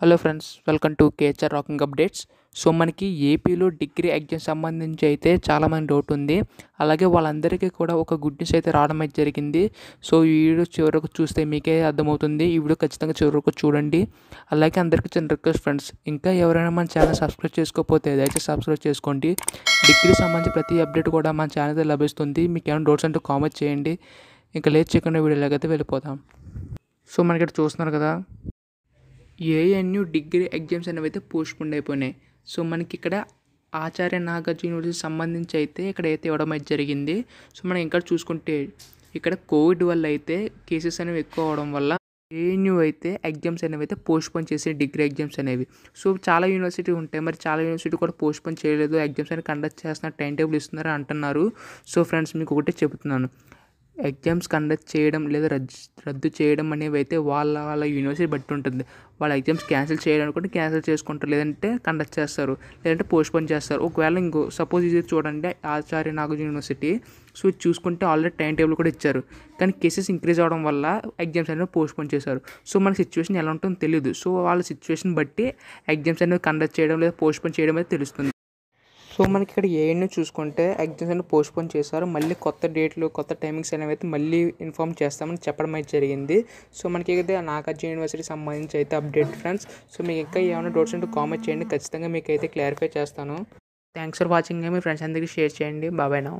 hello friends welcome to కేచర్ rocking updates so మనకి ఏపీలో డిగ్రీ ఎగ్జామ్ సంబంధించి అయితే చాలామంది డౌట్ ఉంది అలాగే వాళ్ళందరికీ కూడా ఒక గుడ్ న్యూస్ అయితే రావడం అయితే జరిగింది సో ఈ వీడియో చివరకు చూస్తే మీకే అర్థమవుతుంది ఈ వీడియో ఖచ్చితంగా చివరకు చూడండి అలాగే అందరికీ చిన్న రిక్వెస్ట్ ఫ్రెండ్స్ ఇంకా ఎవరైనా మన ఛానల్ సబ్స్క్రైబ్ చేసుకోకపోతే దయచేసి సబ్స్క్రైబ్ చేసుకోండి డిగ్రీ సంబంధించి ప్రతి అప్డేట్ కూడా మన ఛానల్ లభిస్తుంది మీకు ఏమైనా డౌట్స్ అంటే కామెంట్ చేయండి ఇంకా లేట్ చేయకుండా వీడియోలోకి అయితే వెళ్ళిపోతాం సో మనకి ఇక్కడ చూస్తున్నారు కదా ఏఎన్యు డిగ్రీ ఎగ్జామ్స్ అనేవి అయితే పోస్ట్పోండ్ అయిపోయినాయి సో మనకి ఇక్కడ ఆచార్య నాగార్జున యూనివర్సిటీ సంబంధించి అయితే ఇక్కడ అయితే ఇవ్వడం అయితే జరిగింది సో మనం ఇంకా చూసుకుంటే ఇక్కడ కోవిడ్ వల్ల అయితే కేసెస్ అనేవి ఎక్కువ అవడం వల్ల ఏఎన్యూ అయితే ఎగ్జామ్స్ అనేవి అయితే పోస్ట్పోన్ చేసే డిగ్రీ ఎగ్జామ్స్ అనేవి సో చాలా యూనివర్సిటీ ఉంటాయి మరి చాలా యూనివర్సిటీ కూడా పోస్ట్పోన్ చేయలేదు ఎగ్జామ్స్ అనేవి కండక్ట్ చేస్తున్నారు టైం టేబుల్ ఇస్తున్నారు అంటున్నారు సో ఫ్రెండ్స్ మీకు ఒకటే చెబుతున్నాను ఎగ్జామ్స్ కండక్ట్ చేయడం లేదా రద్దు రద్దు చేయడం అనేవి అయితే వాళ్ళ వాళ్ళ యూనివర్సిటీ బట్టి ఉంటుంది వాళ్ళ ఎగ్జామ్స్ క్యాన్సిల్ అనుకుంటే క్యాన్సిల్ చేసుకుంటారు లేదంటే కండక్ట్ చేస్తారు లేదంటే పోస్ట్పోన్ చేస్తారు ఒకవేళ ఇంకో సపోజ్ ఇది చూడండి ఆచార్య నాగార్జున యూనివర్సిటీ సో చూసుకుంటే ఆల్రెడీ టైం టేబుల్ కూడా ఇచ్చారు కానీ కేసెస్ ఇంక్రీజ్ అవడం వల్ల ఎగ్జామ్స్ అనేవి పోస్ట్పోన్ చేశారు సో మన సిచ్యువేషన్ ఎలా ఉంటుందో తెలియదు సో వాళ్ళ సిచ్యువేషన్ బట్టి ఎగ్జామ్స్ అనేవి కండక్ట్ చేయడం లేదా పోస్ట్పోన్ చేయడం అనేది తెలుస్తుంది సో మనకి ఇక్కడ ఏఎన్యూ చూసుకుంటే ఎగ్జామ్స్ అనేది పోస్ట్పోన్ చేశారు మళ్ళీ కొత్త డేట్లు కొత్త టైమింగ్స్ అనేవి అయితే మళ్ళీ ఇన్ఫామ్ చేస్తామని చెప్పడం అయితే జరిగింది సో మనకి అయితే నాగార్జున యూనివర్సిటీకి సంబంధించి అయితే అప్డేట్ ఫ్రెండ్స్ సో మీకు ఇంకా ఏమైనా డౌట్స్ ఉంటే కామెంట్ చేయండి ఖచ్చితంగా మీకు అయితే క్లారిఫై చేస్తాను థ్యాంక్స్ ఫర్ వాచింగ్ మీ ఫ్రెండ్స్ అందరికీ షేర్ చేయండి బాబాయ్ నా